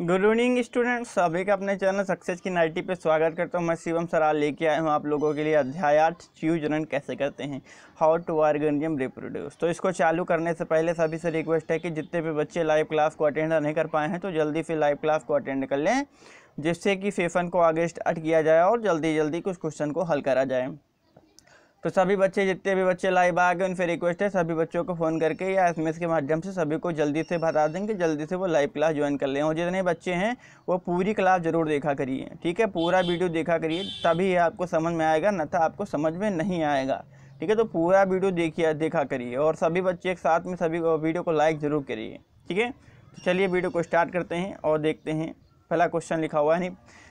good evening students सभी का अपने चैनल सक्सेस की नाइटी पे स्वागत करता हूँ मैं शिवम सराल लेके आया हूँ आप लोगों के लिए अध्याय आठ च्यूजन कैसे करते हैं हाउ टू ऑर्गेनिजम रिप्रोड्यूस तो इसको चालू करने से पहले सभी से रिक्वेस्ट है कि जितने भी बच्चे लाइव क्लास को अटेंड नहीं कर पाए हैं तो जल्दी से लाइव क्लास को अटेंड कर लें जिससे कि फेफन को आगे स्टार्ट किया जाए और जल्दी जल्दी कुछ क्वेश्चन को हल करा जाए तो सभी बच्चे जितने भी बच्चे लाइव आ गए उनसे रिक्वेस्ट है सभी बच्चों को फ़ोन करके या एस के माध्यम से सभी को जल्दी से बता देंगे जल्दी से वो लाइव क्लास ज्वाइन कर लें और जितने बच्चे हैं वो पूरी क्लास ज़रूर देखा करिए ठीक है पूरा वीडियो देखा करिए तभी आपको समझ में आएगा न था तो आपको समझ में नहीं आएगा ठीक है तो पूरा वीडियो देखिए देखा करिए और सभी बच्चे एक साथ में सभी वीडियो को लाइक ज़रूर करिए ठीक है तो चलिए वीडियो को स्टार्ट करते हैं और देखते हैं पहला क्वेश्चन लिखा हुआ है नहीं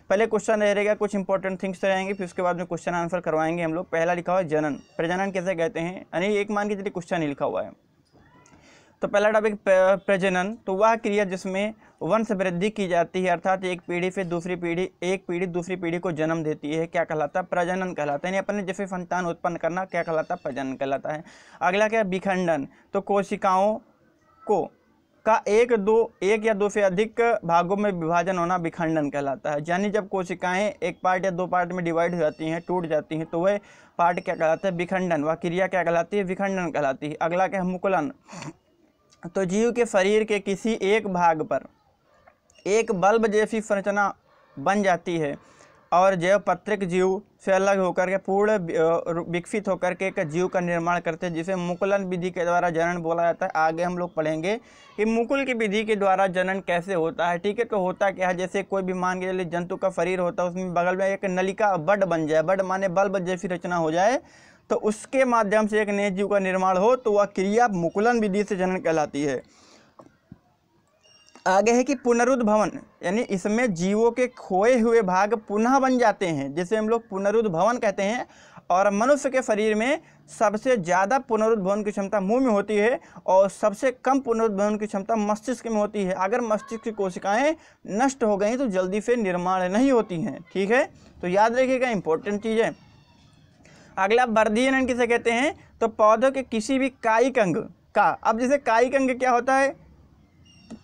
पहले क्वेश्चन रहेगा कुछ इंपॉर्टेंट थिंग्स रहेंगे फिर उसके बाद में क्वेश्चन आंसर करवाएंगे हम लोग पहला लिखा हुआ है जनन प्रजनन कैसे कहते हैं यानी एक मान के चलिए क्वेश्चन ही लिखा हुआ है तो पहला टॉपिक प्रजनन तो वह क्रिया जिसमें वंश वृद्धि की जाती है अर्थात एक पीढ़ी से दूसरी पीढ़ी एक पीढ़ी दूसरी पीढ़ी को जन्म देती है क्या कहलाता है प्रजनन कहलाता है यानी अपने जैसे संतान उत्पन्न करना क्या कहलाता है प्रजनन कहलाता है अगला क्या विखंडन तो कोशिकाओं को का एक दो एक या दो से अधिक भागों में विभाजन होना विखंडन कहलाता है यानी जब कोशिकाएं एक पार्ट या दो पार्ट में डिवाइड हो जाती हैं टूट जाती हैं तो वह पार्ट क्या कहलाता है विखंडन वह क्रिया क्या कहलाती है विखंडन कहलाती है अगला क्या है मुकुलन तो जीव के शरीर के किसी एक भाग पर एक बल्ब जैसी संरचना बन जाती है और जैव पत्रिक जीव से अलग होकर के पूर्ण विकसित होकर के एक जीव का निर्माण करते हैं जिसे मुकुलन विधि के द्वारा जनन बोला जाता है आगे हम लोग पढ़ेंगे कि मुकुल की विधि के द्वारा जनन कैसे होता है ठीक है तो होता क्या है जैसे कोई भी मान के लिए जंतु का शरीर होता है उसमें बगल में एक नलिका बड बन जाए बड माने बल्ब जैसी रचना हो जाए तो उसके माध्यम से एक नए जीव का निर्माण हो तो वह क्रिया मुकुलन विधि से जनन कहलाती है आगे है कि पुनरुद्भवन यानी इसमें जीवों के खोए हुए भाग पुनः बन जाते हैं जिसे हम लोग पुनरुद्भवन कहते हैं और मनुष्य के शरीर में सबसे ज़्यादा पुनरुद्भवन की क्षमता मुंह में होती है और सबसे कम पुनरुद्भवन की क्षमता मस्तिष्क में होती है अगर मस्तिष्क की कोशिकाएं नष्ट हो गई तो जल्दी से निर्माण नहीं होती हैं ठीक है तो याद रखिएगा इंपॉर्टेंट चीज़ है अगला वर्धीयनन किसे कहते हैं तो पौधों के किसी भी कायिक अंग का अब जैसे कायिक अंग क्या होता है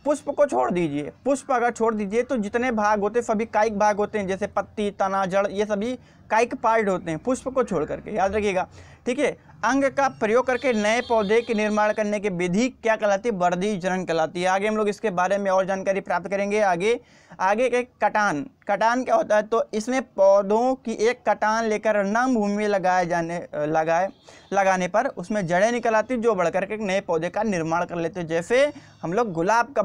पुष्प को छोड़ दीजिए पुष्प अगर छोड़ दीजिए तो जितने भाग होते हैं सभी कायिक भाग होते हैं जैसे पत्ती तना जड़ ये सभी कायिक पार्ट होते हैं पुष्प को छोड़ करके याद रखिएगा ठीक है अंग का प्रयोग करके नए पौधे के निर्माण करने की विधि क्या कहलाती है वर्दी जनन कहलाती है आगे हम लोग इसके बारे में और जानकारी प्राप्त करेंगे आगे आगे के कटान कटान क्या होता है तो इसमें पौधों की एक कटान लेकर नम भूमि में लगाए जाने लगाए लगाने पर उसमें जड़ें निकल आती जो बढ़ करके नए पौधे का निर्माण कर लेते हैं जैसे हम लोग गुलाब का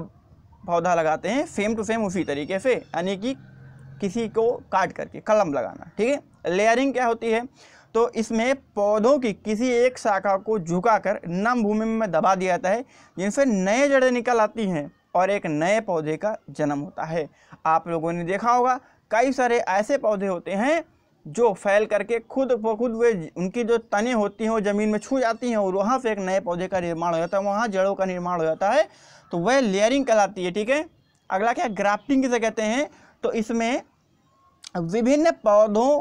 पौधा लगाते हैं सेम टू सेम उसी तरीके से यानी कि किसी को काट करके कलम लगाना ठीक है लेयरिंग क्या होती है तो इसमें पौधों की किसी एक शाखा को झुकाकर नम भूमि में दबा दिया जाता है जिनसे नए जड़ें निकल आती हैं और एक नए पौधे का जन्म होता है आप लोगों ने देखा होगा कई सारे ऐसे पौधे होते हैं जो फैल करके खुद ब खुद वे उनकी जो तने होती हैं वो ज़मीन में छू जाती हैं और वहाँ से एक नए पौधे का निर्माण हो जाता है वहाँ जड़ों का निर्माण हो जाता है तो वह लेयरिंग कहलाती है ठीक है अगला क्या ग्राफ्टिंग किसे कहते हैं तो इसमें विभिन्न पौधों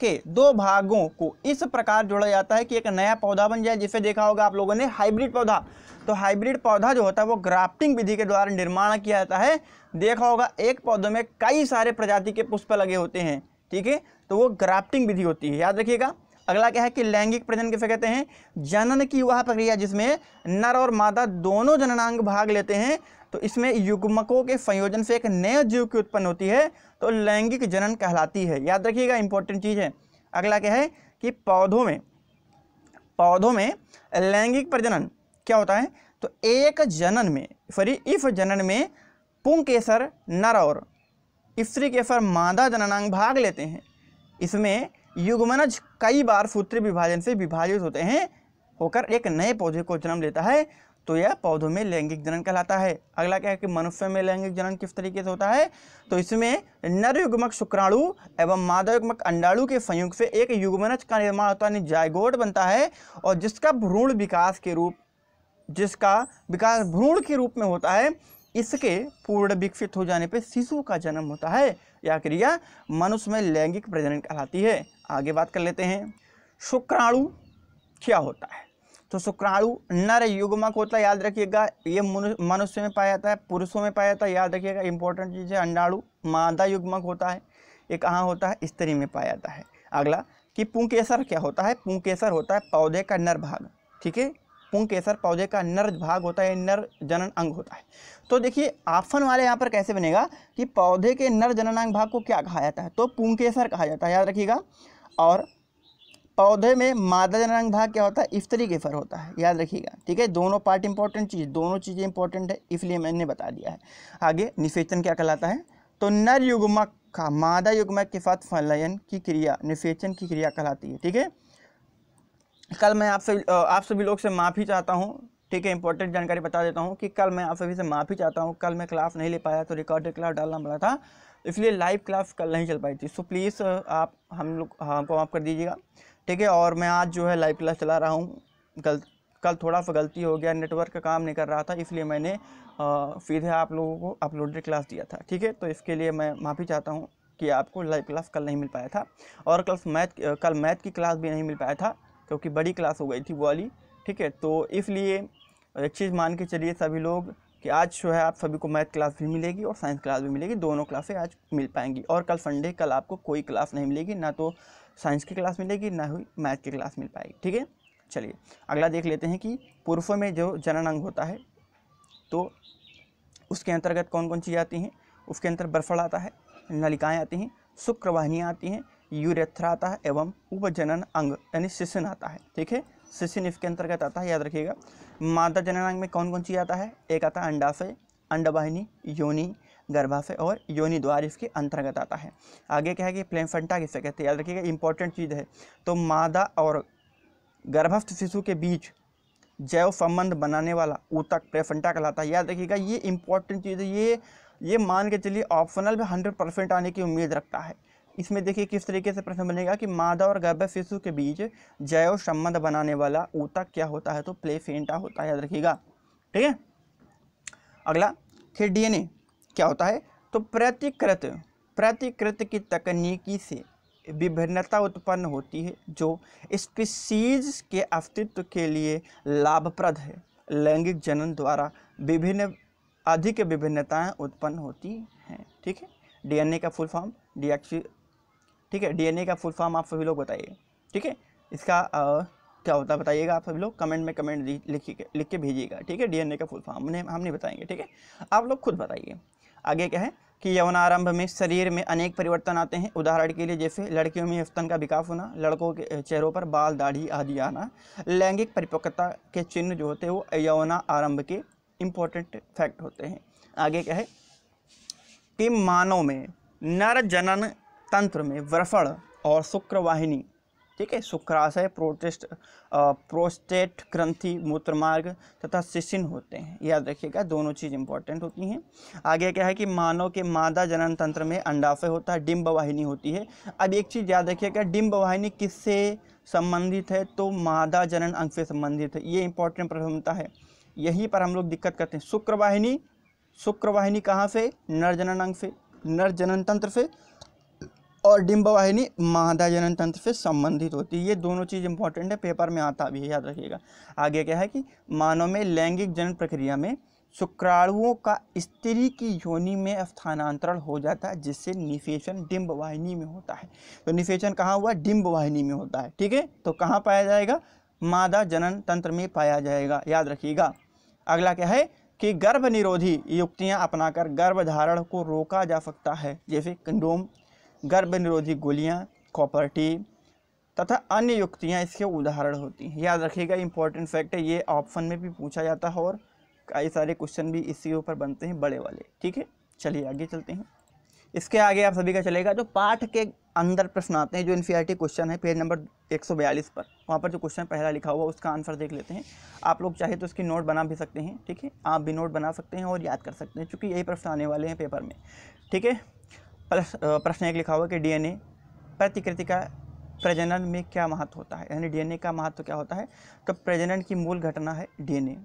के दो भागों को इस प्रकार जोड़ा जाता है कि एक नया पौधा बन जाए जिसे देखा होगा आप लोगों ने हाइब्रिड पौधा तो हाइब्रिड पौधा जो होता है वो ग्राफ्टिंग विधि के द्वारा निर्माण किया जाता है देखा होगा एक पौधे में कई सारे प्रजाति के पुष्प लगे होते हैं ठीक है तो वो ग्राफ्टिंग विधि होती है याद रखिएगा अगला क्या है कि लैंगिक प्रजनन किसे कहते हैं जनन की वह प्रक्रिया जिसमें नर और मादा दोनों जननांग भाग लेते हैं तो इसमें युग्मकों के संयोजन से एक नए जीव की उत्पन्न होती है तो लैंगिक जनन कहलाती है याद रखिएगा इंपॉर्टेंट चीज़ है अगला क्या है कि पौधों में पौधों में लैंगिक प्रजनन क्या होता है तो एक जनन में सॉरी इफ जनन में पुंग केसर नर और स्त्री केसर मादा जननांग भाग लेते हैं इसमें युगमनज कई बार सूत्र विभाजन से विभाजित होते हैं होकर एक नए पौधे को जन्म लेता है तो यह पौधों में लैंगिक जनन कहलाता है अगला क्या है कि मनुष्य में लैंगिक जनन किस तरीके से होता है तो इसमें नर युग्मक शुक्राणु एवं मादा युग्मक अंडाणु के संयुक्त से एक युगमनज का निर्माण होता है जायगोट बनता है और जिसका भ्रूण विकास के रूप जिसका विकास भ्रूण के रूप में होता है इसके पूर्ण विकसित हो जाने पर शिशु का जन्म होता है यह क्रिया मनुष्य में लैंगिक प्रजनन कहलाती है आगे बात कर लेते हैं शुक्राणु क्या होता है तो शुक्राणु नर युग्मक होता तो है याद रखिएगा ये मनुष्य में पाया जाता है पुरुषों में पाया जाता है याद रखिएगा इंपॉर्टेंट चीज़ है अंडाणु मादा युग्मक होता है ये कहाँ होता है स्त्री में पाया जाता है अगला कि पुंकेसर क्या होता है पुंकेसर होता है पौधे का नर भाग ठीक है पुंग केसर पौधे का नर भाग होता है नर जनन अंग होता है तो देखिए आफन वाले यहाँ पर कैसे बनेगा कि पौधे के नर जननांग भाग को क्या कहा जाता है तो पुंग केसर कहा जाता है याद रखिएगा और पौधे में मादा जननांग भाग क्या होता है स्त्री के फर होता है याद रखिएगा ठीक है दोनों पार्ट इंपॉर्टेंट चीज़ दोनों चीज़ें इंपॉर्टेंट है इसलिए मैंने बता दिया है आगे निषेचन क्या कहलाता है तो नर युग्मक का मादा युग्मक के साथ फलयन की क्रिया निषेचन की क्रिया कहलाती है ठीक है कल मैं आप सभी आप सभी लोग से माफ़ी चाहता हूँ ठीक है इंपॉर्टेंट जानकारी बता देता हूँ कि कल मैं आप सभी से माफ़ी चाहता हूँ कल मैं क्लास नहीं ले पाया तो रिकॉर्डेड क्लास डालना पड़ा था इसलिए लाइव क्लास कल नहीं चल पाई थी सो प्लीज़ आप हम लोग हमको माफ़ कर दीजिएगा ठीक है और मैं आज जो है लाइव क्लास चला रहा हूँ गल कल थोड़ा सा गलती हो गया नेटवर्क का काम नहीं कर रहा था इसलिए मैंने सीधे आप लोगों को अपलोडेड क्लास दिया था ठीक है तो इसके लिए मैं माफ़ी चाहता हूँ कि आपको लाइव क्लास कल नहीं मिल पाया था और कल मैथ कल मैथ की क्लास भी नहीं मिल पाया था क्योंकि बड़ी क्लास हो गई थी वो वाली ठीक है तो इसलिए एक चीज़ मान के चलिए सभी लोग कि आज जो है आप सभी को मैथ क्लास भी मिलेगी और साइंस क्लास भी मिलेगी दोनों क्लासें आज मिल पाएंगी और कल संडे कल आपको कोई क्लास नहीं मिलेगी ना तो साइंस की क्लास मिलेगी ना ही मैथ की क्लास मिल पाएगी ठीक है चलिए अगला देख लेते हैं कि पुरुषों में जो जनन अंग होता है तो उसके अंतर्गत कौन कौन चीज़ें आती हैं उसके अंतर बर्फड़ आता है नलिकाएँ आती हैं शुक्रवाहिनियाँ आती हैं यूरेथ्रा आता है एवं उपजनन अंग यानी सिसिन आता है ठीक है सिसिन इसके अंतर्गत आता है याद रखिएगा मादा जनन अंग में कौन कौन चीज़ आता है एक आता है अंडाशय अंडवाहिनी योनि गर्भाशय और योनि द्वार इसके अंतर्गत आता है आगे क्या है कि प्लेफंटा किसे कहते हैं याद रखिएगा इंपॉर्टेंट चीज़ है तो मादा और गर्भस्थ शिशु के बीच जैव संबंध बनाने वाला ऊतक प्लेफंटा कहलाता है याद रखिएगा ये इंपॉर्टेंट चीज़ है ये ये मान के चलिए ऑप्शनल में हंड्रेड परसेंट आने की उम्मीद रखता है इसमें देखिए किस तरीके से प्रश्न बनेगा कि मादा और गर्भ शिशु के बीच जैव संबंध बनाने वाला ऊतक क्या होता है तो प्लेसेंटा होता है याद रखिएगा ठीक है अगला फिर डीएनए क्या होता है तो प्रतिकृत प्रतिकृत की तकनीकी से विभिन्नता उत्पन्न होती है जो स्पीसीज के अस्तित्व के लिए लाभप्रद है लैंगिक जनन द्वारा विभिन्न अधिक विभिन्नताएं उत्पन्न होती हैं ठीक है डीएनए का फुल फॉर्म डीएक्सी ठीक है डीएनए का फुल फॉर्म आप सभी लोग बताइए ठीक है इसका आ, क्या होता है बताइएगा आप सभी लोग कमेंट में कमेंट लिख लिख के भेजिएगा ठीक है डीएनए का फुल फॉर्म उन्हें हम नहीं बताएंगे ठीक है आप लोग खुद बताइए आगे क्या है कि आरंभ में शरीर में अनेक परिवर्तन आते हैं उदाहरण के लिए जैसे लड़कियों में स्तन का विकास होना लड़कों के चेहरों पर बाल दाढ़ी आदि आना लैंगिक परिपक्वता के चिन्ह जो होते हैं वो यवना आरंभ के इम्पोर्टेंट फैक्ट होते हैं आगे क्या है कि मानव में नर जनन तंत्र में वृषण और शुक्रवाहिनी ठीक है शुक्राशय प्रोटेस्ट प्रोस्टेट ग्रंथि मूत्रमार्ग तथा शिशिन होते हैं याद रखिएगा दोनों चीज़ इंपॉर्टेंट होती हैं आगे क्या है कि मानव के मादा जनन तंत्र में अंडाशय होता है डिम्ब वाहिनी होती है अब एक चीज़ याद रखिएगा डिम्ब वाहिनी किससे संबंधित है तो मादा जनन अंग से संबंधित है ये इंपॉर्टेंट प्रथमता है यहीं पर हम लोग दिक्कत करते हैं शुक्रवाहिनी शुक्रवाहिनी कहाँ से नर जनन अंग से नर जनन तंत्र से और डिम्बवाहिनी मादा जनन तंत्र से संबंधित होती है ये दोनों चीज़ इंपॉर्टेंट है पेपर में आता भी है याद रखिएगा आगे क्या है कि मानव में लैंगिक जनन प्रक्रिया में शुक्राणुओं का स्त्री की योनि में स्थानांतरण हो जाता है जिससे निफेचन डिम्ब वाहिनी में होता है तो निफेचन कहाँ हुआ डिम्ब वाहिनी में होता है ठीक है तो कहाँ पाया जाएगा मादा जनन तंत्र में पाया जाएगा याद रखिएगा अगला क्या है कि गर्भ निरोधी युक्तियाँ अपनाकर गर्भ धारण को रोका जा सकता है जैसे कंडोम गर्भ निरोधी गोलियाँ कॉपर्टी तथा अन्य युक्तियाँ इसके उदाहरण होती हैं याद रखिएगा इंपॉर्टेंट फैक्ट है ये ऑप्शन में भी पूछा जाता है और कई सारे क्वेश्चन भी इसी ऊपर बनते हैं बड़े वाले ठीक है चलिए आगे चलते हैं इसके आगे आप सभी का चलेगा जो पाठ के अंदर प्रश्न आते हैं जो एन क्वेश्चन है पेज नंबर 142 पर वहाँ पर जो क्वेश्चन पहला लिखा हुआ उसका आंसर देख लेते हैं आप लोग चाहे तो उसकी नोट बना भी सकते हैं ठीक है आप भी नोट बना सकते हैं और याद कर सकते हैं क्योंकि यही प्रश्न आने वाले हैं पेपर में ठीक है प्रश्न एक लिखा हुआ कि डीएनए प्रतिकृति का प्रजनन में क्या महत्व होता है यानी डीएनए का महत्व क्या होता है तो प्रजनन की मूल घटना है डीएनए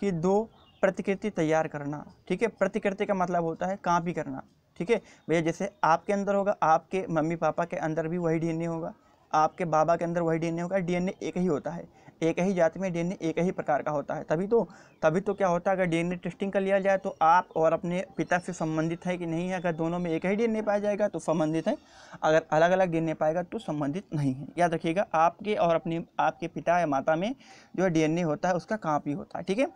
कि दो प्रतिकृति तैयार करना ठीक है प्रतिकृति का मतलब होता है कापी करना ठीक है भैया जैसे आपके अंदर होगा आपके मम्मी पापा के अंदर भी वही डी होगा आपके बाबा के अंदर वही डी होगा डी एक ही होता है एक ही जाति में डीएनए एक ही प्रकार का होता है तभी तो तभी तो क्या होता है अगर डीएनए टेस्टिंग कर लिया जाए तो आप और अपने पिता से संबंधित है कि नहीं है अगर दोनों में एक ही डीएनए पाया जाएगा तो संबंधित है अगर अलग अलग डीएनए पाएगा तो संबंधित नहीं है याद रखिएगा आपके और अपने आपके पिता या माता में जो डीएनए होता है उसका कापी होता है ठीक है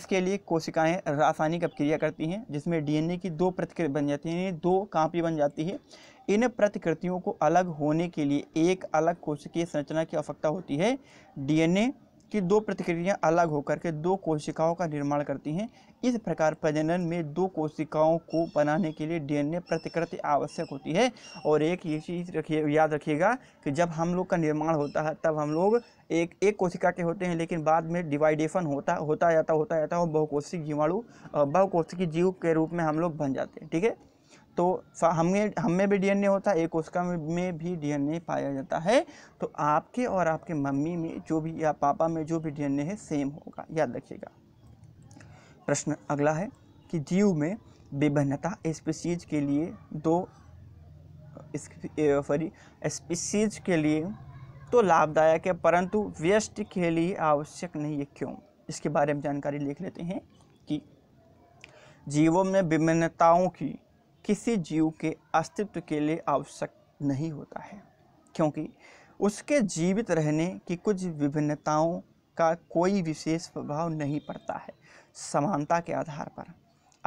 इसके लिए कोशिकाएँ रासायनिक अपक्रिया करती हैं जिसमें डी की दो प्रतिक्रिया बन जाती है दो कापी बन जाती है इन प्रतिकृतियों को अलग होने के लिए एक अलग कोशिकीय संरचना की आवश्यकता होती है डीएनए की दो प्रतिक्रियाएं अलग होकर के दो कोशिकाओं का निर्माण करती हैं इस प्रकार प्रजनन में दो कोशिकाओं को बनाने के लिए डीएनए प्रतिकृति आवश्यक होती है और एक ये चीज़ रखिए याद रखिएगा कि जब हम लोग का निर्माण होता है तब हम लोग एक एक कोशिका के होते हैं लेकिन बाद में डिवाइडेशन होता होता जाता होता जाता और बहुकोशिक जीवाणु बहुकोशिकी जीव के रूप में हम लोग बन जाते हैं ठीक है तो हमें हम में भी डीएनए होता है एक उसका में भी डीएनए पाया जाता है तो आपके और आपके मम्मी में जो भी या पापा में जो भी डीएनए है सेम होगा याद रखिएगा प्रश्न अगला है कि जीव में विभिन्नता स्पीसीज के लिए दो सॉरी स्पीसीज के लिए तो लाभदायक है परंतु व्यस्त के लिए आवश्यक नहीं है क्यों इसके बारे में जानकारी लिख लेते हैं कि जीवों में विभिन्नताओं की किसी जीव के अस्तित्व के लिए आवश्यक नहीं होता है क्योंकि उसके जीवित रहने की कुछ विभिन्नताओं का कोई विशेष प्रभाव नहीं पड़ता है समानता के आधार पर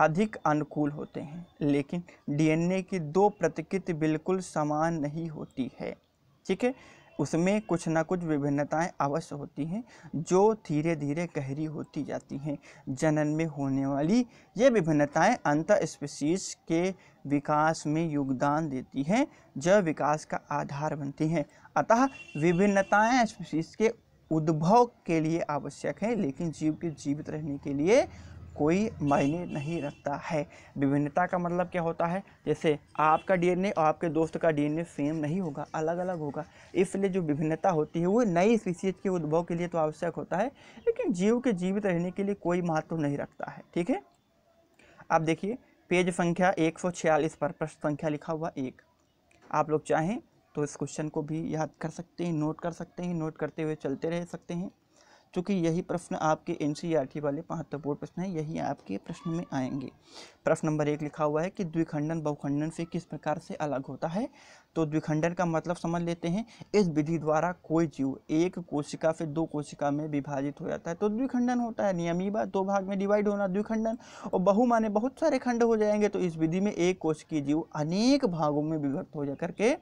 अधिक अनुकूल होते हैं लेकिन डीएनए की दो प्रतिकृति बिल्कुल समान नहीं होती है ठीक है उसमें कुछ ना कुछ विभिन्नताएं अवश्य होती हैं जो धीरे धीरे गहरी होती जाती हैं जनन में होने वाली ये विभिन्नताएं अंत स्पीसीज के विकास में योगदान देती हैं जब विकास का आधार बनती हैं अतः विभिन्नताएं स्पीसीज के उद्भव के लिए आवश्यक हैं लेकिन जीव के जीवित रहने के लिए कोई मायने नहीं रखता है विभिन्नता का मतलब क्या होता है जैसे आपका डीएनए और आपके दोस्त का डीएनए सेम नहीं होगा अलग अलग होगा इसलिए जो विभिन्नता होती है वो नई स्पीसीज के उद्भव के लिए तो आवश्यक होता है लेकिन जीव के जीवित रहने के लिए कोई महत्व नहीं रखता है ठीक है आप देखिए पेज संख्या एक पर प्रश्न संख्या लिखा हुआ एक आप लोग चाहें तो इस क्वेश्चन को भी याद कर सकते हैं नोट कर सकते हैं नोट करते हुए चलते रह सकते हैं चूँकि यही प्रश्न आपके एन e वाले महत्वपूर्ण प्रश्न है यही आपके प्रश्न में आएंगे प्रश्न नंबर एक लिखा हुआ है कि द्विखंडन बहुखंडन से किस प्रकार से अलग होता है तो द्विखंडन का मतलब समझ लेते हैं इस विधि द्वारा कोई जीव एक कोशिका से दो कोशिका में विभाजित हो जाता है तो द्विखंडन होता है नियमी बात दो भाग में डिवाइड होना द्विखंडन और बहु माने बहुत सारे खंड हो जाएंगे तो इस विधि में एक कोशिकीय जीव अनेक भागों में विभक्त हो जा करके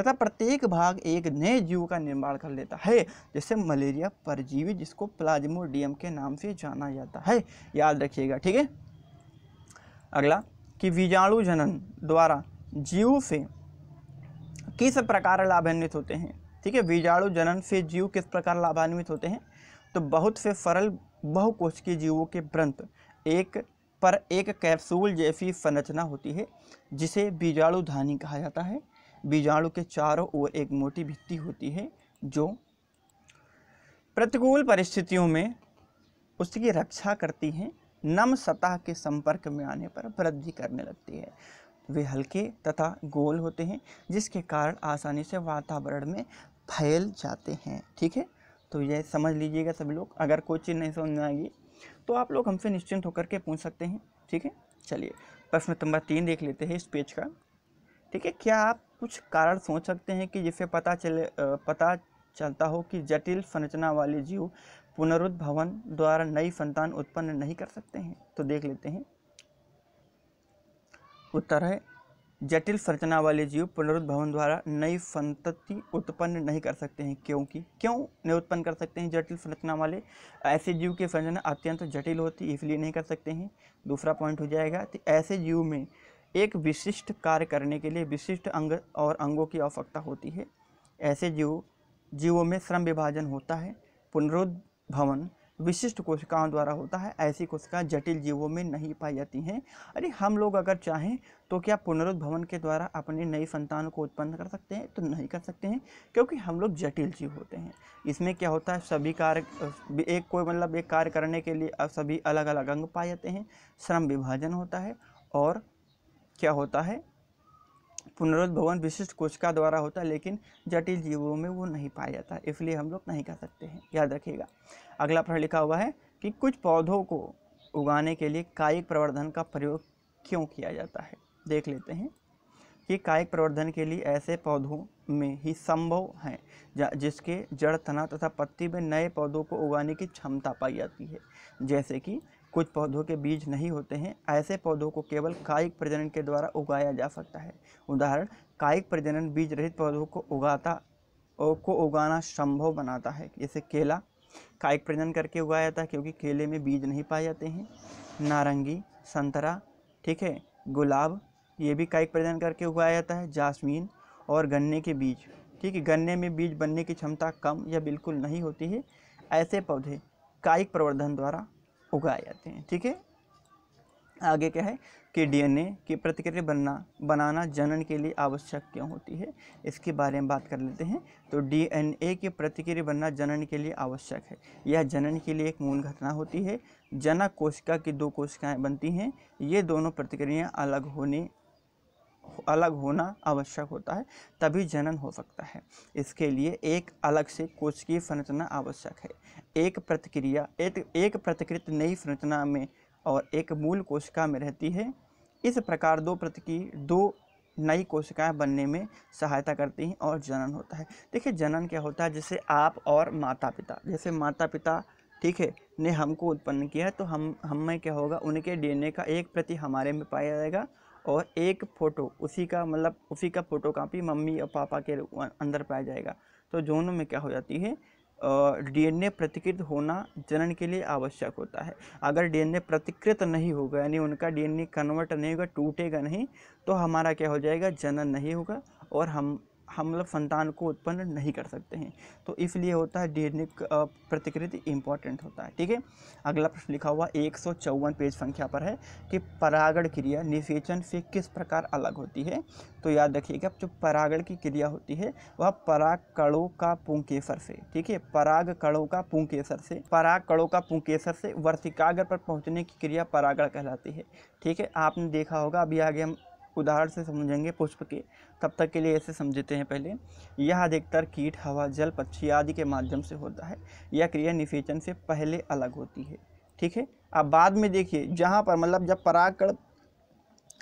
तथा प्रत्येक भाग एक नए जीव का निर्माण कर लेता है जैसे मलेरिया परजीवी जिसको प्लाज्मोडियम के नाम से जाना जाता है याद रखिएगा ठीक है अगला कि बीजाणु जनन द्वारा जीव से किस प्रकार लाभान्वित होते हैं ठीक है बीजाणु जनन से जीव किस प्रकार लाभान्वित होते हैं तो बहुत से सरल बहुकोशिकीय जीवों के ब्रंथ एक पर एक कैप्सूल जैसी संरचना होती है जिसे बीजाणु धानी कहा जाता है बीजाणु के चारों ओर एक मोटी भित्ति होती है जो प्रतिकूल परिस्थितियों में उसकी रक्षा करती है नम सतह के संपर्क में आने पर वृद्धि करने लगती है वे हल्के तथा गोल होते हैं जिसके कारण आसानी से वातावरण में फैल जाते हैं ठीक है तो यह समझ लीजिएगा सभी लोग अगर कोई चीज़ नहीं समझ में आएगी तो आप लोग हमसे निश्चिंत होकर के पूछ सकते हैं ठीक है चलिए प्रश्न नंबर तीन देख लेते हैं इस पेज का ठीक है क्या आप कुछ कारण सोच सकते हैं कि जिससे पता चले पता चलता हो कि जटिल संरचना वाले जीव पुनरुद्भवन द्वारा नई संतान उत्पन्न नहीं कर सकते हैं तो देख लेते हैं उत्तर है जटिल संरचना वाले जीव पुनरुद्भवन द्वारा नई संतति उत्पन्न नहीं कर सकते हैं क्योंकि क्यों नहीं उत्पन्न कर सकते हैं जटिल संरचना वाले ऐसे जीव की संरचना अत्यंत जटिल होती है इसलिए नहीं कर सकते हैं दूसरा पॉइंट हो जाएगा कि ऐसे जीव में एक विशिष्ट कार्य करने के लिए विशिष्ट अंग और अंगों की आवश्यकता होती है ऐसे जीव जीवों में श्रम विभाजन होता है पुनरुद्भवन विशिष्ट कोशिकाओं द्वारा होता है ऐसी कोशिकाएं जटिल जीवों में नहीं पाई जाती हैं अरे हम लोग अगर चाहें तो क्या पुनरुद्भवन के द्वारा अपने नई संतानों को उत्पन्न कर सकते हैं तो नहीं कर सकते हैं क्योंकि हम लोग जटिल जीव होते हैं इसमें क्या होता है सभी कार्य एक कोई मतलब एक कार्य करने के लिए सभी अलग अलग अंग पाए जाते हैं श्रम विभाजन होता है और क्या होता है पुनरुद्भवन विशिष्ट कोशिका द्वारा होता है लेकिन जटिल जीवों में वो नहीं पाया जाता इसलिए हम लोग नहीं कर सकते हैं याद रखिएगा अगला प्रश्न लिखा हुआ है कि कुछ पौधों को उगाने के लिए कायिक प्रवर्धन का प्रयोग क्यों किया जाता है देख लेते हैं कि कायिक प्रवर्धन के लिए ऐसे पौधों में ही संभव है जिसके जड़ तना तथा पत्ती में नए पौधों को उगाने की क्षमता पाई जाती है जैसे कि कुछ पौधों के बीज नहीं होते हैं ऐसे पौधों को केवल कायिक प्रजनन के द्वारा उगाया जा सकता है उदाहरण कायिक प्रजनन बीज रहित पौधों को उगाता और को उगाना संभव बनाता है जैसे केला कायिक प्रजनन करके उगाया जाता है क्योंकि केले में बीज नहीं पाए जाते हैं नारंगी संतरा ठीक है गुलाब ये भी कायिक प्रजनन करके उगाया जाता है जासमीन और गन्ने के बीज ठीक है गन्ने में बीज बनने की क्षमता कम या बिल्कुल नहीं होती है ऐसे पौधे कायिक प्रवर्धन द्वारा उगाए जाते हैं ठीक है आगे क्या है कि डीएनए की प्रतिक्रिया बनना बनाना जनन के लिए आवश्यक क्यों होती है इसके बारे में बात कर लेते हैं तो डीएनए की प्रतिक्रिया बनना जनन के लिए आवश्यक है यह जनन के लिए एक मूल घटना होती है जनक कोशिका की दो कोशिकाएं बनती हैं ये दोनों प्रतिक्रियाएं अलग होने अलग होना आवश्यक होता है तभी जनन हो सकता है इसके लिए एक अलग से कोश की संरचना आवश्यक है एक प्रतिक्रिया एक एक प्रतिकृत नई संरचना में और एक मूल कोशिका में रहती है इस प्रकार दो प्रतिकी दो नई कोशिकाएं बनने में सहायता करती हैं और जनन होता है देखिए जनन क्या होता है जैसे आप और माता पिता जैसे माता पिता ठीक है ने हमको उत्पन्न किया है तो हम हम में क्या होगा उनके डीएनए का एक प्रति हमारे में पाया जाएगा और एक फ़ोटो उसी का मतलब उसी का फ़ोटो कापी मम्मी और पापा के अं, अंदर पाया जाएगा तो दोनों में क्या हो जाती है डीएनए प्रतिकृत होना जनन के लिए आवश्यक होता है अगर डीएनए प्रतिकृत नहीं होगा यानी उनका डीएनए कन्वर्ट नहीं होगा टूटेगा नहीं तो हमारा क्या हो जाएगा जनन नहीं होगा और हम हम लोग मतलब संतान को उत्पन्न नहीं कर सकते हैं तो इसलिए होता है डीएनए प्रतिकृति इंपॉर्टेंट होता है ठीक है अगला प्रश्न लिखा हुआ एक पेज संख्या पर है कि परागण क्रिया निषेचन से किस प्रकार अलग होती है तो याद रखिएगा जो परागण की क्रिया होती है वह पराग कड़ों का पुंकेसर से ठीक है पराग कड़ों का पुंकेसर से पराग कड़ों का पुंकेसर से वर्तिकाग्र पर पहुंचने की क्रिया परागण कहलाती है ठीक है आपने देखा होगा अभी आगे हम उदाहरण से समझेंगे पुष्प के तब तक के लिए ऐसे समझते हैं पहले यह अधिकतर कीट हवा जल पक्षी आदि के माध्यम से होता है यह क्रिया निषेचन से पहले अलग होती है ठीक है अब बाद में देखिए जहाँ पर मतलब जब परागकण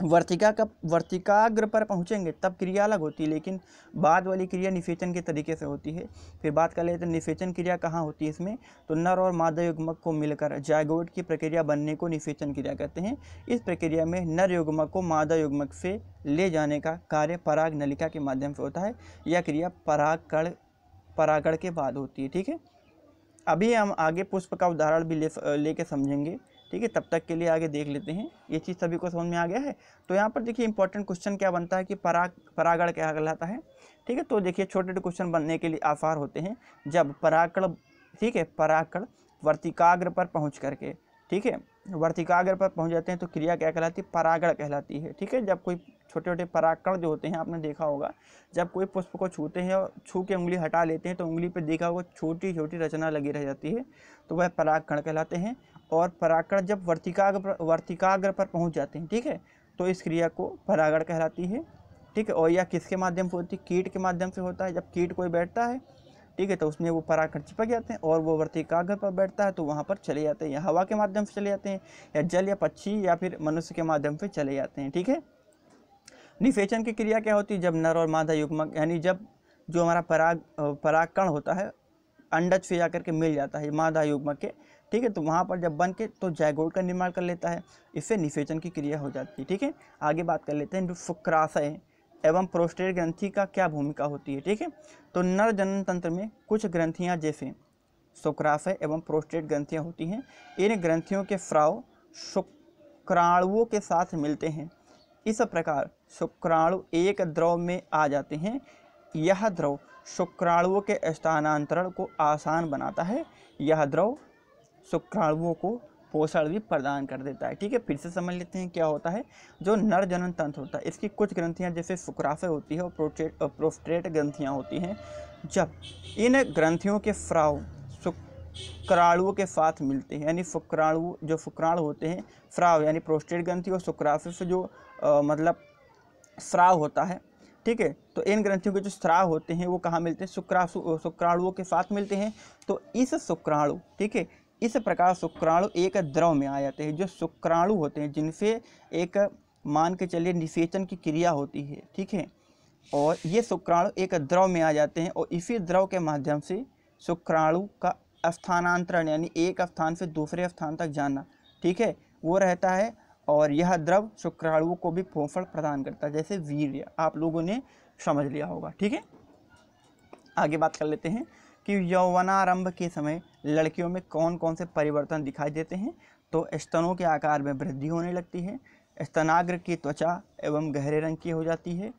वर्तिका का वर्तिकाग्र पर पहुँचेंगे तब क्रिया अलग होती है लेकिन बाद वाली क्रिया निषेचन के तरीके से होती है फिर बात कर लेते हैं निषेचन क्रिया कहाँ होती है इसमें तो नर और मादा युग्मक को मिलकर जायगोट की प्रक्रिया बनने को निषेचन क्रिया कहते हैं इस प्रक्रिया में नर युग्मक को मादा युग्मक से ले जाने का कार्य पराग नलिका के माध्यम से होता है यह क्रिया परागकण परागण के बाद होती है ठीक है अभी हम आगे पुष्प का उदाहरण भी ले लेके समझेंगे ठीक है तब तक के लिए आगे देख लेते हैं ये चीज़ सभी को समझ में आ गया है तो यहाँ पर देखिए इंपॉर्टेंट क्वेश्चन क्या बनता है कि पराग परागण क्या कहलाता है ठीक है तो देखिए छोटे छोटे क्वेश्चन बनने के लिए आसार होते हैं जब पराकड़ ठीक है पराकड़ वर्तिकाग्र पर पहुँच करके ठीक है वर्तिकाग्र पर पहुँच जाते हैं तो क्रिया क्या कहलाती है परागण कहलाती है ठीक है जब कोई छोटे छोटे परागकण जो होते हैं आपने देखा होगा जब कोई पुष्प को छूते हैं और छू के उंगली हटा लेते हैं तो उंगली पर देखा होगा छोटी छोटी रचना लगी रह जाती है तो वह परागकण कहलाते हैं और परागण जब वर्तिकाग्र वर्तिकाग्र पर पहुंच जाते हैं ठीक है तो इस क्रिया को परागण कहलाती है ठीक है और यह किसके माध्यम से होती है कीट के माध्यम से होता है जब कीट कोई बैठता है ठीक है तो उसमें वो परागण चिपक जाते हैं और वो वर्तिकाग्र पर बैठता है तो वहाँ पर चले जाते हैं या हवा के माध्यम से चले जाते हैं या जल या पक्षी या फिर मनुष्य के माध्यम से चले जाते हैं ठीक है निषेचन की क्रिया क्या होती है जब नर और मादा युग्मक यानी जब जो हमारा पराग परागकण होता है अंडज से जाकर के मिल जाता है मादा युग्मक के ठीक है तो वहाँ पर जब बन के तो जयगोड का निर्माण कर लेता है इससे निषेचन की क्रिया हो जाती है ठीक है आगे बात कर लेते हैं जो शुक्राशय एवं प्रोस्टेट ग्रंथि का क्या भूमिका होती है ठीक है तो नर जनन तंत्र में कुछ ग्रंथियाँ जैसे शुक्राशय एवं प्रोस्टेट ग्रंथियाँ होती हैं इन ग्रंथियों के फ्राव शुक्राणुओं के साथ मिलते हैं इस प्रकार शुक्राणु एक द्रव में आ जाते हैं यह द्रव शुक्राणुओं के स्थानांतरण को आसान बनाता है यह द्रव शुक्राणुओं को पोषण भी प्रदान कर देता है ठीक है फिर से समझ लेते हैं क्या होता है जो नर जनन तंत्र होता है इसकी कुछ ग्रंथियां जैसे शुक्राशय होती है और प्रोटेट प्रोस्ट्रेट ग्रंथियां होती हैं जब इन ग्रंथियों के फ्राव शुक्राणुओं के साथ मिलते हैं यानी शुक्राणु जो शुक्राणु होते हैं फ्राव यानी प्रोस्टेट ग्रंथि और शुक्राशय से जो आ, मतलब श्राव होता है ठीक है तो इन ग्रंथियों के जो श्राव होते हैं वो कहाँ मिलते हैं शुक्राशु शुक्राणुओं के साथ मिलते हैं तो इस शुक्राणु ठीक है इस प्रकार शुक्राणु एक द्रव में आ जाते हैं जो शुक्राणु होते हैं जिनसे एक मान के चलिए निषेचन की क्रिया होती है ठीक है और ये शुक्राणु एक द्रव में आ जाते हैं और इसी द्रव के माध्यम से शुक्राणु का स्थानांतरण यानी एक स्थान से दूसरे स्थान तक जाना ठीक है वो रहता है और यह द्रव शुक्राणुओं को भी पोषण प्रदान करता है जैसे वीर्य आप लोगों ने समझ लिया होगा ठीक है आगे बात कर लेते हैं कि यौवनारंभ के समय लड़कियों में कौन कौन से परिवर्तन दिखाई देते हैं तो स्तनों के आकार में वृद्धि होने लगती है स्तनाग्र की त्वचा एवं गहरे रंग की हो जाती है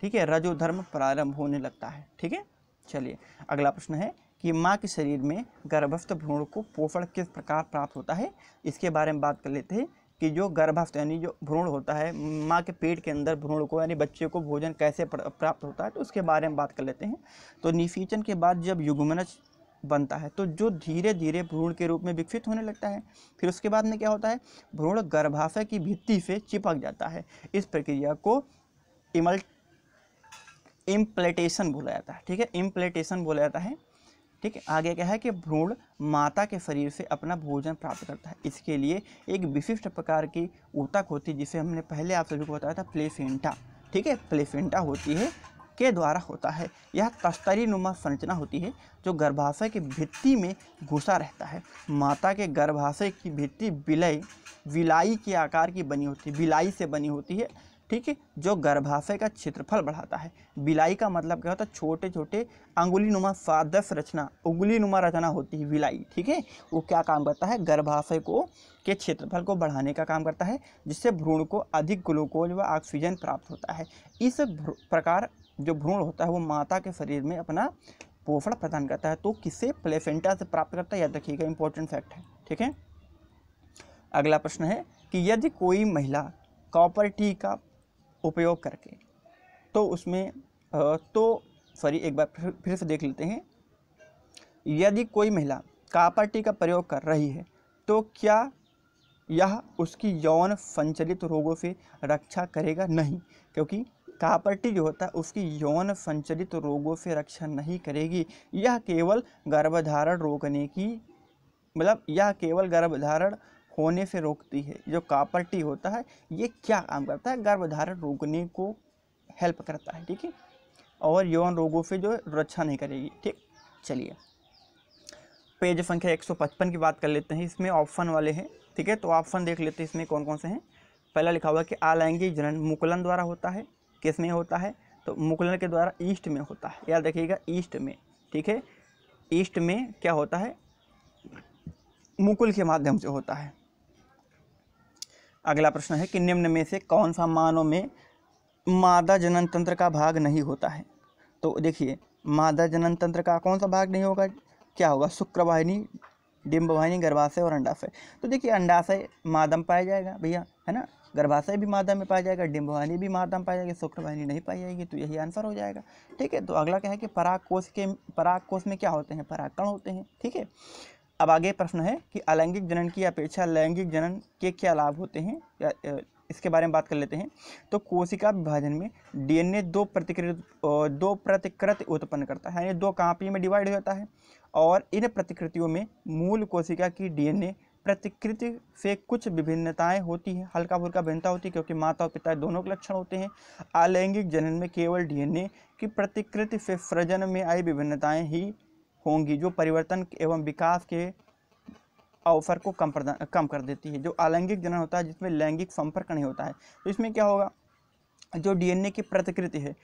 ठीक है रजोधर्म प्रारंभ होने लगता है ठीक है चलिए अगला प्रश्न है कि माँ के शरीर में गर्भस्थ भ्रूण को पोषण किस प्रकार प्राप्त होता है इसके बारे में बात कर लेते हैं कि जो गर्भस्थ यानी जो भ्रूण होता है माँ के पेट के अंदर भ्रूण को यानी बच्चे को भोजन कैसे प्राप्त होता है तो उसके बारे में बात कर लेते हैं तो निषेचन के बाद जब युगमनज बनता है तो जो धीरे धीरे भ्रूण के रूप में विकसित होने लगता है फिर उसके बाद में क्या होता है भ्रूण गर्भाशय की भित्ति से चिपक जाता है इस प्रक्रिया को इमल इम्प्लेटेशन बोला जाता है ठीक है इम्प्लेटेशन बोला जाता है ठीक है आगे क्या है कि भ्रूण माता के शरीर से अपना भोजन प्राप्त करता है इसके लिए एक विशिष्ट प्रकार की ऊतक होती है जिसे हमने पहले आप सभी को बताया था प्लेसेंटा ठीक है प्लेसेंटा होती है के द्वारा होता है यह तस्तरी नुमा संरचना होती है जो गर्भाशय की भित्ति में घुसा रहता है माता के गर्भाशय की भित्ति विलय विलाई के आकार की बनी होती है विलाई से बनी होती है ठीक है जो गर्भाशय का क्षेत्रफल बढ़ाता है विलाई का मतलब क्या होता है छोटे छोटे अंगुली नुमा सादस रचना उंगली नुमा रचना होती है विलाई ठीक है वो क्या काम करता है गर्भाशय को के क्षेत्रफल को बढ़ाने का काम करता है जिससे भ्रूण को अधिक ग्लूकोज व ऑक्सीजन प्राप्त होता है इस प्रकार जो भ्रूण होता है वो माता के शरीर में अपना पोषण प्रदान करता है तो किसे प्लेसेंटा से प्राप्त करता है याद रखिएगा इंपॉर्टेंट फैक्ट है ठीक है अगला प्रश्न है कि यदि कोई महिला कॉपर टी का उपयोग करके तो उसमें तो सॉरी एक बार फिर से देख लेते हैं यदि कोई महिला कापर टी का प्रयोग कर रही है तो क्या यह उसकी यौन संचलित रोगों से रक्षा करेगा नहीं क्योंकि कापर्टी जो होता है उसकी यौन संचरित रोगों से रक्षा नहीं करेगी यह केवल गर्भधारण रोकने की मतलब यह केवल गर्भधारण होने से रोकती है जो कापर्टी होता है ये क्या काम करता है गर्भधारण रोकने को हेल्प करता है ठीक है और यौन रोगों से जो रक्षा नहीं करेगी ठीक चलिए पेज संख्या एक की बात कर लेते हैं इसमें ऑप्शन वाले हैं ठीक है तो ऑप्शन देख लेते हैं इसमें कौन कौन से हैं पहला लिखा हुआ है कि आलैंगिक जनन मुकुलन द्वारा होता है किस में होता है तो मुगलन के द्वारा ईस्ट में होता है याद रखिएगा ईस्ट में ठीक है ईस्ट में क्या होता है मुकुल के माध्यम से होता है अगला प्रश्न है कि निम्न में से कौन सा मानव में मादा जनन तंत्र का भाग नहीं होता है तो देखिए मादा जनन तंत्र का कौन सा भाग नहीं होगा क्या होगा शुक्रवाहिनी डिम्बवाहिनी गर्भाशय और अंडाशय तो देखिए अंडाशय मादम पाया जाएगा भैया है ना गर्भाशय भी मादा में पाया जाएगा डिम्बवाहिनी भी मादा में पाया जाएगी शुक्रवाहिनी नहीं पाई जाएगी तो यही आंसर हो जाएगा ठीक है तो अगला क्या है कि पराग कोष के पराग कोष में क्या होते हैं परागकण होते हैं ठीक है अब आगे प्रश्न है कि अलैंगिक जनन की अपेक्षा लैंगिक जनन के क्या लाभ होते हैं या इसके बारे में बात कर लेते हैं तो कोशिका विभाजन में डीएनए दो प्रतिकृत दो प्रतिकृत उत्पन्न करता है यानी दो कापी में डिवाइड हो जाता है और इन प्रतिकृतियों में मूल कोशिका की डीएनए प्रतिकृति से कुछ विभिन्नताएं होती हैं हल्का फुल्का भिन्नता होती है क्योंकि माता और पिता दोनों के लक्षण होते हैं अलैंगिक जनन में केवल डीएनए की प्रतिकृति से सृजन में आई विभिन्नताएं ही होंगी जो परिवर्तन एवं विकास के अवसर को कम प्रदान कम कर देती है जो अलैंगिक जनन होता है जिसमें लैंगिक संपर्क नहीं होता है तो इसमें क्या होगा जो डीएनए की प्रतिकृति है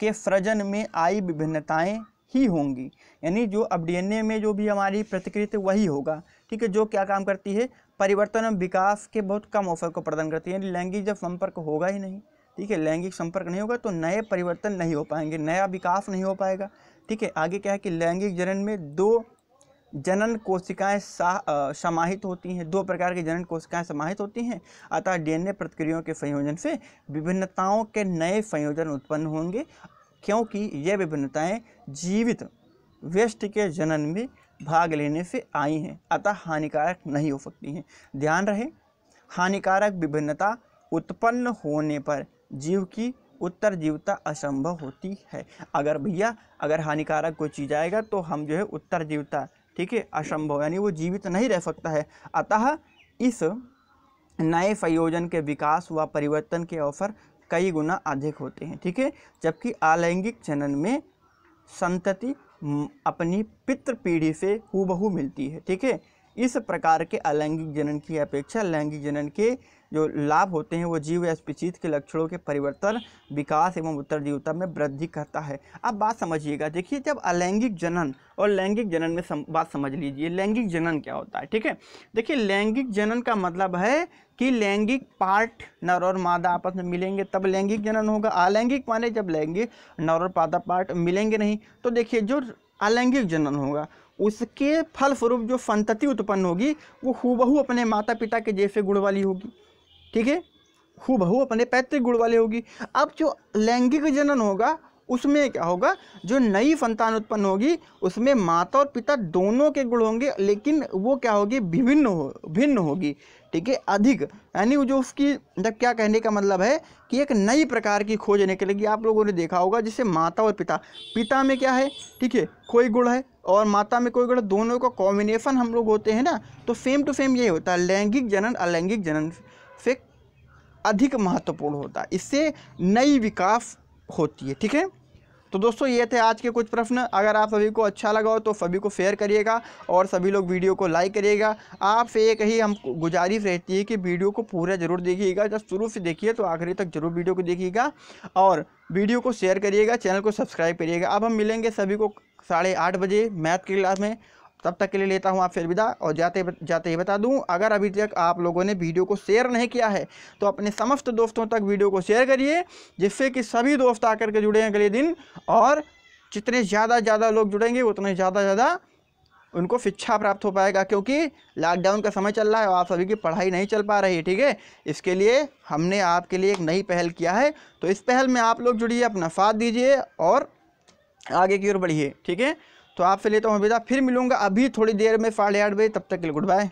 के सृजन में आई विभिन्नताएं ही होंगी यानी जो अब डीएनए में जो भी हमारी प्रतिकृति वही होगा ठीक है जो क्या काम करती है परिवर्तन और विकास के बहुत कम अवसर को प्रदान करती है यानी लैंगिक जब संपर्क होगा ही नहीं ठीक है लैंगिक संपर्क नहीं होगा तो नए परिवर्तन नहीं हो पाएंगे नया विकास नहीं हो पाएगा ठीक है आगे क्या है कि लैंगिक जनन में दो जनन कोशिकाएं समाहित होती हैं दो प्रकार की जनन कोशिकाएं समाहित होती हैं अतः डीएनए प्रतिक्रियाओं के संयोजन से विभिन्नताओं के नए संयोजन उत्पन्न होंगे क्योंकि यह विभिन्नताएं जीवित व्यस्ट के जनन में भाग लेने से आई हैं अतः हानिकारक नहीं हो सकती हैं ध्यान रहे हानिकारक विभिन्नता उत्पन्न होने पर जीव की उत्तर जीवता असंभव होती है अगर भैया अगर हानिकारक कोई चीज़ आएगा तो हम जो है उत्तर जीवता ठीक है असंभव यानी वो जीवित नहीं रह सकता है अतः इस नए संयोजन के विकास व परिवर्तन के अवसर कई गुना अधिक होते हैं ठीक है जबकि अलैंगिक जनन में संतति अपनी पितृ पीढ़ी से हूबहू मिलती है ठीक है इस प्रकार के अलैंगिक जनन की अपेक्षा लैंगिक जनन के जो लाभ होते हैं वो जीव या स्पीसीज के लक्षणों के परिवर्तन विकास एवं उत्तरजीवता में वृद्धि करता है अब बात समझिएगा देखिए जब अलैंगिक जनन और लैंगिक जनन में सम, बात समझ लीजिए लैंगिक जनन क्या होता है ठीक है देखिए लैंगिक जनन का मतलब है कि लैंगिक पार्ट नर और मादा आपस में मिलेंगे तब लैंगिक जनन होगा अलैंगिक माने जब लैंगिक नर और पादा पार्ट मिलेंगे नहीं तो देखिए जो अलैंगिक जनन होगा उसके फलस्वरूप जो संतति उत्पन्न होगी वो हूबहू अपने माता पिता के जैसे गुण वाली होगी ठीक है हु बहु अपने पैतृक गुण वाली होगी अब जो लैंगिक जनन होगा उसमें क्या होगा जो नई संतान उत्पन्न होगी उसमें माता और पिता दोनों के गुण होंगे लेकिन वो क्या होगी विभिन्न हो भिन्न होगी ठीक है अधिक यानी जो उसकी जब मतलब क्या कहने का मतलब है कि एक नई प्रकार की खोज निकलेगी आप लोगों ने देखा होगा जिसे माता और पिता पिता में क्या है ठीक है कोई गुण है और माता में कोई गुण दोनों का कॉम्बिनेशन हम लोग होते हैं ना तो सेम टू सेम यही होता है लैंगिक जनन अलैंगिक जनन से अधिक महत्वपूर्ण होता है इससे नई विकास होती है ठीक है तो दोस्तों ये थे आज के कुछ प्रश्न अगर आप सभी को अच्छा लगा हो तो सभी को शेयर करिएगा और सभी लोग वीडियो को लाइक करिएगा आपसे एक ही हम गुजारिश रहती है कि वीडियो को पूरा जरूर देखिएगा जब शुरू से देखिए तो आखिरी तक जरूर वीडियो को देखिएगा और वीडियो को शेयर करिएगा चैनल को सब्सक्राइब करिएगा अब हम मिलेंगे सभी को साढ़े आठ बजे मैथ की क्लास में तब तक के लिए लेता हूँ आप फिर विदा और जाते जाते ही बता दूँ अगर अभी तक आप लोगों ने वीडियो को शेयर नहीं किया है तो अपने समस्त दोस्तों तक वीडियो को शेयर करिए जिससे कि सभी दोस्त आकर के जुड़े अगले दिन और जितने ज़्यादा ज़्यादा लोग जुड़ेंगे उतने ज़्यादा ज़्यादा उनको शिक्षा प्राप्त हो पाएगा क्योंकि लॉकडाउन का समय चल रहा है और आप सभी की पढ़ाई नहीं चल पा रही है ठीक है इसके लिए हमने आपके लिए एक नई पहल किया है तो इस पहल में आप लोग जुड़िए अपना साथ दीजिए और आगे की ओर बढ़िए ठीक है तो आपसे लेता हूँ विदा फिर मिलूंगा अभी थोड़ी देर में साढ़े आठ बजे तब तक के लिए गुड बाय